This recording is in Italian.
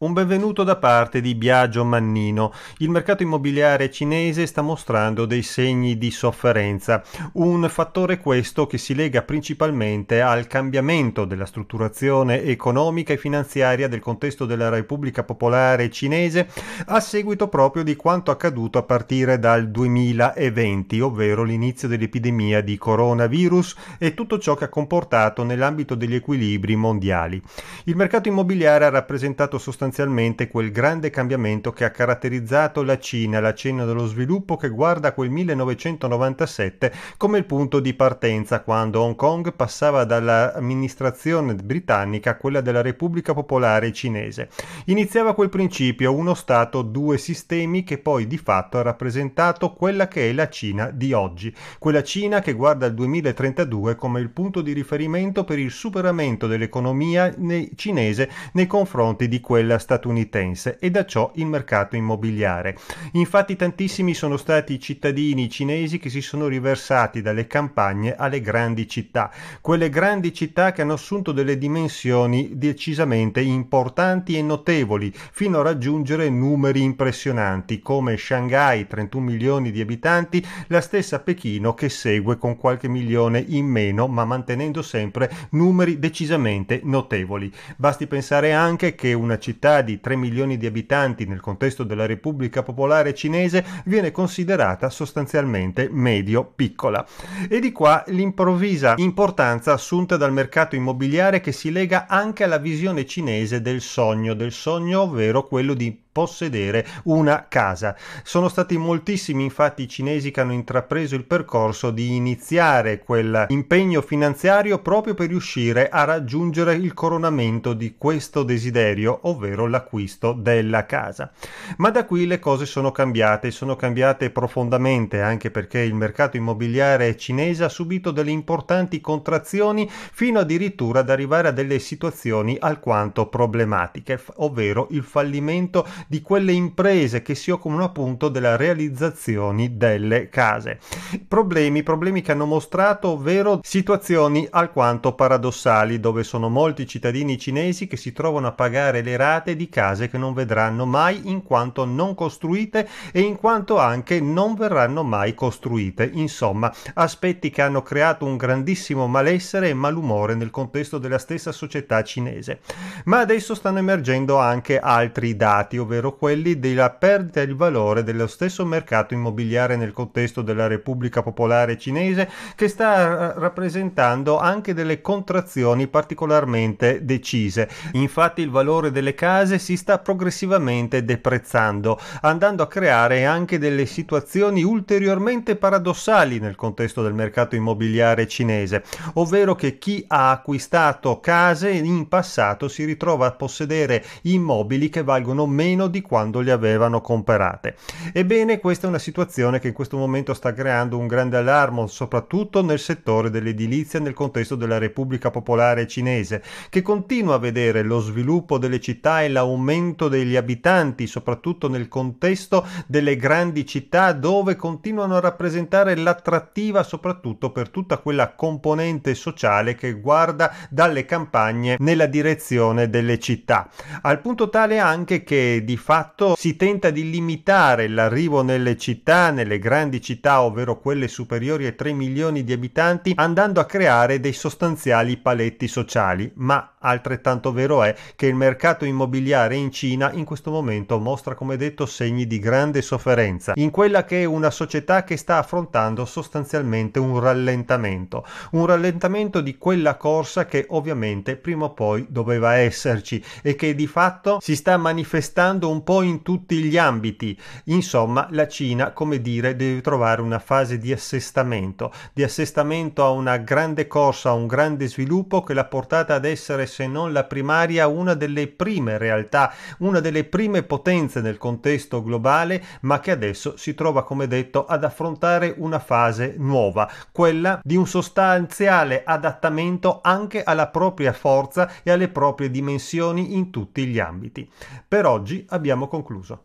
Un benvenuto da parte di Biagio Mannino. Il mercato immobiliare cinese sta mostrando dei segni di sofferenza, un fattore questo che si lega principalmente al cambiamento della strutturazione economica e finanziaria del contesto della Repubblica Popolare Cinese a seguito proprio di quanto accaduto a partire dal 2020, ovvero l'inizio dell'epidemia di coronavirus e tutto ciò che ha comportato nell'ambito degli equilibri mondiali. Il mercato immobiliare ha rappresentato sostanzialmente sostanzialmente quel grande cambiamento che ha caratterizzato la Cina, la Cina dello sviluppo che guarda quel 1997 come il punto di partenza quando Hong Kong passava dall'amministrazione britannica a quella della Repubblica Popolare Cinese. Iniziava quel principio uno Stato, due sistemi che poi di fatto ha rappresentato quella che è la Cina di oggi, quella Cina che guarda il 2032 come il punto di riferimento per il superamento dell'economia cinese nei confronti di quella statunitense e da ciò il mercato immobiliare. Infatti tantissimi sono stati i cittadini cinesi che si sono riversati dalle campagne alle grandi città, quelle grandi città che hanno assunto delle dimensioni decisamente importanti e notevoli, fino a raggiungere numeri impressionanti come Shanghai 31 milioni di abitanti, la stessa Pechino che segue con qualche milione in meno, ma mantenendo sempre numeri decisamente notevoli. Basti pensare anche che una città città di 3 milioni di abitanti nel contesto della Repubblica Popolare Cinese viene considerata sostanzialmente medio piccola. E di qua l'improvvisa importanza assunta dal mercato immobiliare che si lega anche alla visione cinese del sogno, del sogno ovvero quello di possedere una casa. Sono stati moltissimi infatti i cinesi che hanno intrapreso il percorso di iniziare quell'impegno finanziario proprio per riuscire a raggiungere il coronamento di questo desiderio, ovvero l'acquisto della casa. Ma da qui le cose sono cambiate, sono cambiate profondamente anche perché il mercato immobiliare cinese ha subito delle importanti contrazioni fino addirittura ad arrivare a delle situazioni alquanto problematiche, ovvero il fallimento di quelle imprese che si occupano appunto della realizzazione delle case. Problemi, problemi che hanno mostrato, ovvero situazioni alquanto paradossali, dove sono molti cittadini cinesi che si trovano a pagare le rate di case che non vedranno mai in quanto non costruite e in quanto anche non verranno mai costruite. Insomma, aspetti che hanno creato un grandissimo malessere e malumore nel contesto della stessa società cinese. Ma adesso stanno emergendo anche altri dati, ovvero ovvero quelli della perdita di valore dello stesso mercato immobiliare nel contesto della Repubblica Popolare Cinese, che sta eh, rappresentando anche delle contrazioni particolarmente decise. Infatti il valore delle case si sta progressivamente deprezzando, andando a creare anche delle situazioni ulteriormente paradossali nel contesto del mercato immobiliare cinese, ovvero che chi ha acquistato case in passato si ritrova a possedere immobili che valgono meno meno di quando le avevano comprate. Ebbene, questa è una situazione che in questo momento sta creando un grande allarme, soprattutto nel settore dell'edilizia nel contesto della Repubblica Popolare Cinese, che continua a vedere lo sviluppo delle città e l'aumento degli abitanti, soprattutto nel contesto delle grandi città dove continuano a rappresentare l'attrattiva soprattutto per tutta quella componente sociale che guarda dalle campagne nella direzione delle città, al punto tale anche che di fatto si tenta di limitare l'arrivo nelle città, nelle grandi città, ovvero quelle superiori ai 3 milioni di abitanti, andando a creare dei sostanziali paletti sociali, ma Altrettanto vero è che il mercato immobiliare in Cina in questo momento mostra, come detto, segni di grande sofferenza, in quella che è una società che sta affrontando sostanzialmente un rallentamento, un rallentamento di quella corsa che ovviamente prima o poi doveva esserci e che di fatto si sta manifestando un po' in tutti gli ambiti. Insomma, la Cina, come dire, deve trovare una fase di assestamento, di assestamento a una grande corsa, a un grande sviluppo che l'ha portata ad essere se non la primaria, una delle prime realtà, una delle prime potenze nel contesto globale, ma che adesso si trova, come detto, ad affrontare una fase nuova, quella di un sostanziale adattamento anche alla propria forza e alle proprie dimensioni in tutti gli ambiti. Per oggi abbiamo concluso.